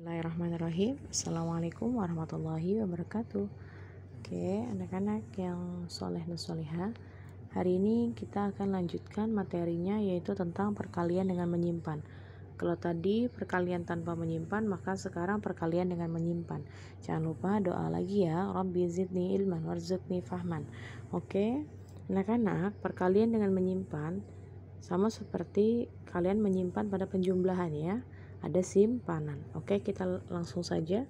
Bismillahirrahmanirrahim Assalamualaikum warahmatullahi wabarakatuh Oke anak-anak yang soleh dan soleha Hari ini kita akan lanjutkan materinya yaitu tentang perkalian dengan menyimpan kalau tadi perkalian tanpa menyimpan, maka sekarang perkalian dengan menyimpan. Jangan lupa doa lagi ya. Rabbi zidni ilman warzukni fahman. Oke. Anak-anak, perkalian dengan menyimpan sama seperti kalian menyimpan pada penjumlahan ya ada simpanan oke kita langsung saja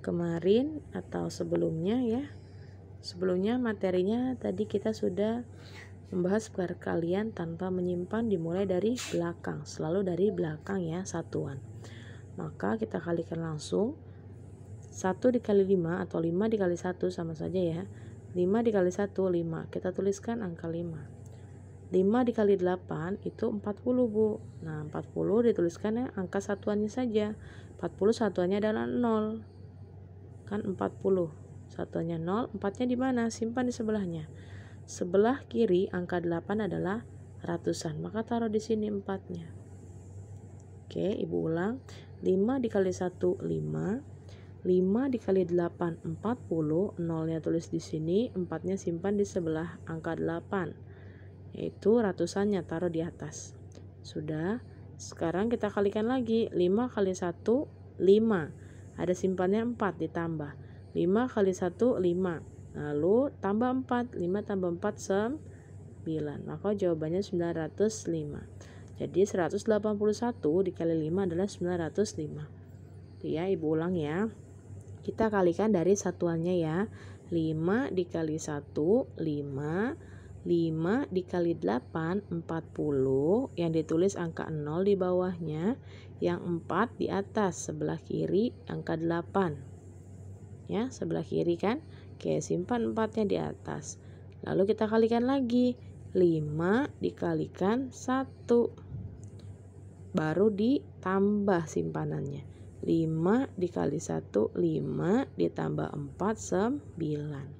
kemarin atau sebelumnya ya sebelumnya materinya tadi kita sudah membahas perkalian tanpa menyimpan dimulai dari belakang selalu dari belakang ya satuan maka kita kalikan langsung 1 dikali 5 atau 5 dikali 1 sama saja ya 5 dikali 1 5 kita tuliskan angka 5 5 dikali 8 itu 40 Bu Nah 40 dituliskan ya angka satuannya saja 40 satuannya adalah 0 Kan 40 Satuannya 0, 4 nya dimana Simpan di sebelahnya Sebelah kiri angka 8 adalah ratusan Maka taruh di sini 4 nya Oke ibu ulang 5 dikali 1 5 5 dikali 8 40 0 nya tulis di sini 4 nya simpan di sebelah angka 8 yaitu ratusannya taruh di atas sudah sekarang kita kalikan lagi 5 kali 1 5 ada simpannya 4 ditambah 5 kali 1 5 lalu tambah 4 5 tambah 4 9 maka jawabannya 905 jadi 181 dikali 5 adalah 905 ya ibu ulang ya kita kalikan dari satuannya ya 5 dikali 1 5 5 dikali 8 40 yang ditulis angka 0 di bawahnya yang 4 di atas sebelah kiri angka 8 ya sebelah kiri kan oke simpan 4 nya di atas lalu kita kalikan lagi 5 dikalikan 1 baru ditambah simpanannya 5 dikali 1 5 ditambah 4 9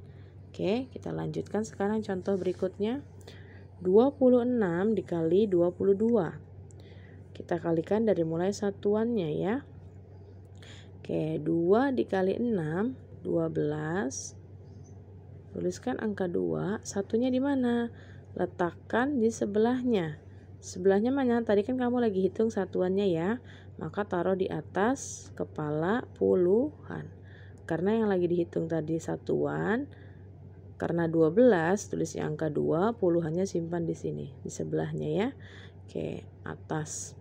Oke, kita lanjutkan sekarang contoh berikutnya. 26 dikali 22. Kita kalikan dari mulai satuannya ya. Oke, 2 dikali 6, 12. Tuliskan angka 2, satunya di mana? Letakkan di sebelahnya. Sebelahnya mana? Tadi kan kamu lagi hitung satuannya ya. Maka taruh di atas kepala puluhan. Karena yang lagi dihitung tadi satuan, karena 12, tulis yang angka 2, puluhannya simpan di sini, di sebelahnya ya. Oke, atas.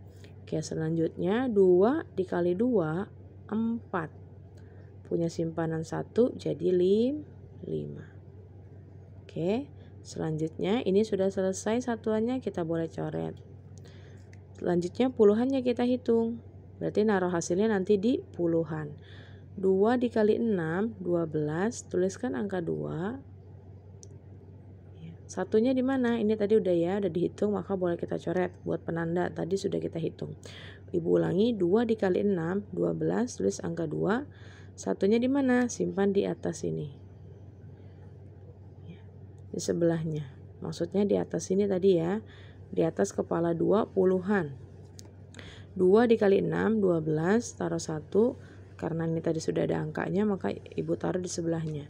Oke, selanjutnya 2 dikali 2, 4. Punya simpanan 1, jadi 5. Oke, selanjutnya ini sudah selesai satuannya, kita boleh coret. Selanjutnya puluhannya kita hitung. Berarti naruh hasilnya nanti di puluhan. 2 dikali 6, 12, tuliskan angka 2, Satunya di mana? Ini tadi udah ya, udah dihitung maka boleh kita coret buat penanda. Tadi sudah kita hitung. Ibu ulangi 2 dikali 6 12 tulis angka 2. Satunya di mana? Simpan di atas ini. Di sebelahnya. Maksudnya di atas ini tadi ya. Di atas kepala 2 puluhan. 2 dikali 6 12 taruh 1 karena ini tadi sudah ada angkanya maka ibu taruh di sebelahnya.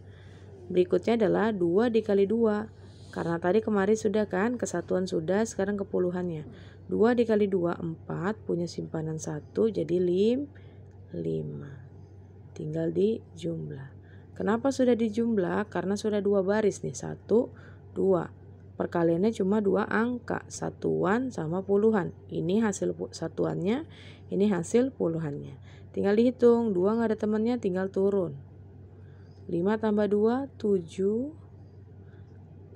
Berikutnya adalah 2 dikali 2 karena tadi kemarin sudah kan, kesatuan sudah, sekarang kepuluhannya. 2 dikali 2, 4, punya simpanan 1, jadi 5. Tinggal di jumlah. Kenapa sudah di jumlah? Karena sudah dua baris nih, 1, 2. Perkaliannya cuma dua angka, satuan sama puluhan. Ini hasil satuannya, ini hasil puluhannya. Tinggal dihitung, 2 nggak ada temannya, tinggal turun. 5 tambah 2, 7,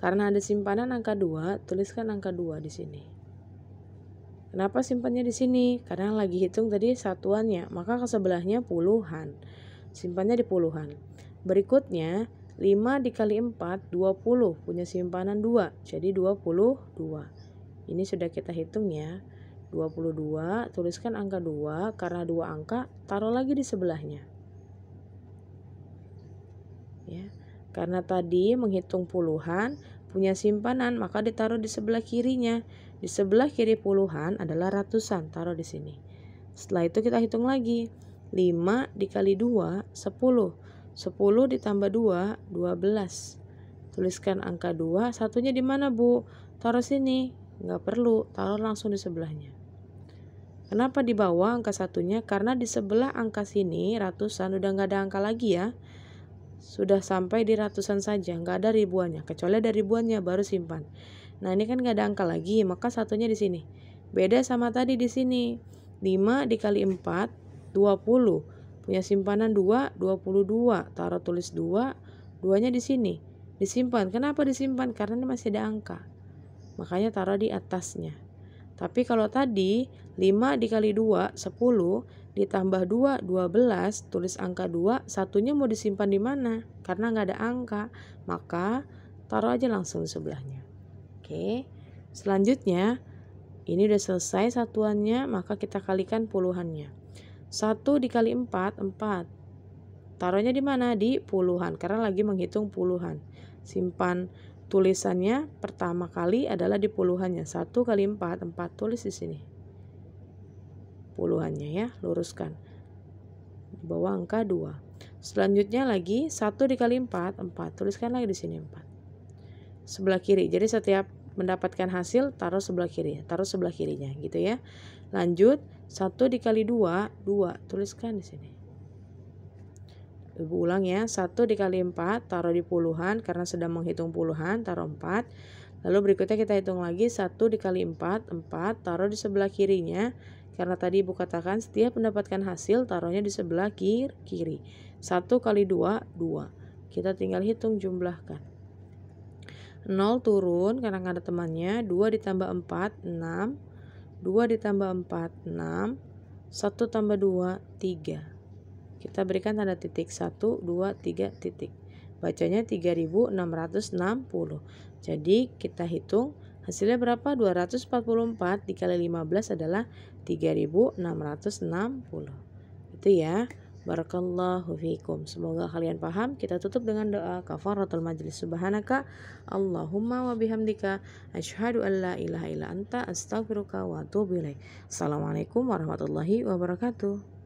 Karena ada simpanan angka 2, tuliskan angka 2 di sini. Kenapa simpannya di sini? Karena lagi hitung tadi satuannya, maka ke sebelahnya puluhan. Simpannya di puluhan. Berikutnya, 5 dikali 4, 20. Punya simpanan 2, jadi 22. Ini sudah kita hitung ya. 22, tuliskan angka 2, karena 2 angka, taruh lagi di sebelahnya. Ya. Karena tadi menghitung puluhan, punya simpanan, maka ditaruh di sebelah kirinya. Di sebelah kiri puluhan adalah ratusan, taruh di sini. Setelah itu kita hitung lagi. 5 dikali 2, 10. 10 ditambah 2, 12. Tuliskan angka 2, satunya di mana Bu? Taruh sini. Nggak perlu, taruh langsung di sebelahnya. Kenapa di bawah angka satunya? Karena di sebelah angka sini ratusan udah nggak ada angka lagi ya sudah sampai di ratusan saja, nggak ada ribuannya. Kecuali ada ribuannya baru simpan. Nah ini kan nggak ada angka lagi, maka satunya di sini. Beda sama tadi di sini. 5 dikali 4, 20. Punya simpanan 2, 22. Taruh tulis 2, 2-nya di sini. Disimpan. Kenapa disimpan? Karena ini masih ada angka. Makanya taruh di atasnya. Tapi kalau tadi 5 dikali 2, 10 ditambah 2, 12, tulis angka 2, satunya mau disimpan di mana? Karena nggak ada angka, maka taruh aja langsung sebelahnya. Oke, selanjutnya ini udah selesai satuannya, maka kita kalikan puluhannya. 1 dikali 4, 4. Taruhnya di mana? Di puluhan, karena lagi menghitung puluhan. Simpan tulisannya pertama kali adalah di puluhannya. 1 kali 4, 4 tulis di sini puluhannya ya, luruskan. Di bawah angka 2. Selanjutnya lagi 1 dikali 4, 4. Tuliskan lagi di sini 4. Sebelah kiri. Jadi setiap mendapatkan hasil taruh sebelah kiri, taruh sebelah kirinya gitu ya. Lanjut 1 dikali 2, 2. Tuliskan di sini. Ibu ulang ya, 1 dikali 4 taruh di puluhan karena sedang menghitung puluhan, taruh 4. Lalu berikutnya kita hitung lagi 1 dikali 4, 4 taruh di sebelah kirinya karena tadi Ibu katakan setiap mendapatkan hasil taruhnya di sebelah kiri. kiri. 1 kali 2, 2. Kita tinggal hitung jumlahkan. 0 turun karena nggak ada temannya. 2 ditambah 4, 6. 2 ditambah 4, 6. 1 tambah 2, 3. Kita berikan tanda titik 1, 2, 3 titik. Bacanya 3660. Jadi kita hitung 3660 Hasilnya berapa? 244 dikali 15 adalah 3660. Itu ya. Barakallahu fikum. Semoga kalian paham. Kita tutup dengan doa kafaratul majlis. Subhanaka Allahumma wa bihamdika asyhadu an la ilaha illa anta astaghfiruka wa atubu ilaik. Assalamualaikum warahmatullahi wabarakatuh.